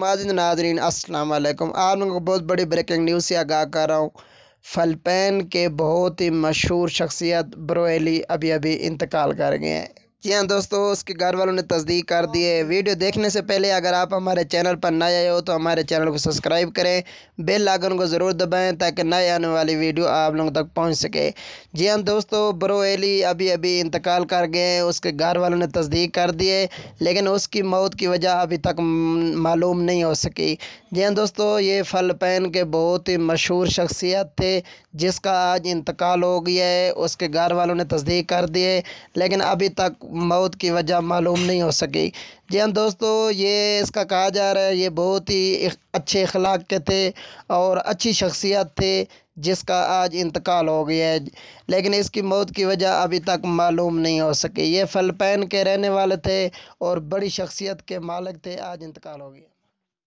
ماجن ناظرین السلام علیکم آپ لوگوں کو بہت بڑی بریکنگ نیوز سے آگاہ کر رہا ہوں فلپین کے بہت ہی مشہور شخصیت برویلی ابھی ابھی انتقال کر گئے ہیں جی ہاں دوستو اس کے گھر والوں نے تصدیق کر ہے ویڈیو دیکھنے سے پہلے اگر آپ ہمارے چینل پر نہ آئے ہو تو ہمارے چینل کو سبسکرائب کریں بیل آگن کو ضرور دبائیں تاکہ نئے آنے والی ویڈیو آپ لوگوں تک پہنچ سکے جی ہاں دوستو برو ایلی ابھی ابھی انتقال کر گئے ہیں اس کے گھر والوں نے تصدیق کر ہے لیکن اس کی موت کی وجہ ابھی تک معلوم نہیں ہو سکی جی ہاں دوستو یہ فلپین پین کے بہت ہی مشہور شخصیت تھے جس کا آج انتقال ہو گیا ہے اس کے گھر والوں نے تصدیق کر ہے لیکن ابھی تک موت کی وجہ معلوم نہیں ہو سکی جی ہم ہاں دوستو یہ اس کا کہا جا رہا ہے یہ بہت ہی اچھے اخلاق کے تھے اور اچھی شخصیت تھے جس کا آج انتقال ہو گیا ہے لیکن اس کی موت کی وجہ ابھی تک معلوم نہیں ہو سکی یہ فلپین کے رہنے والے تھے اور بڑی شخصیت کے مالک تھے آج انتقال ہو گیا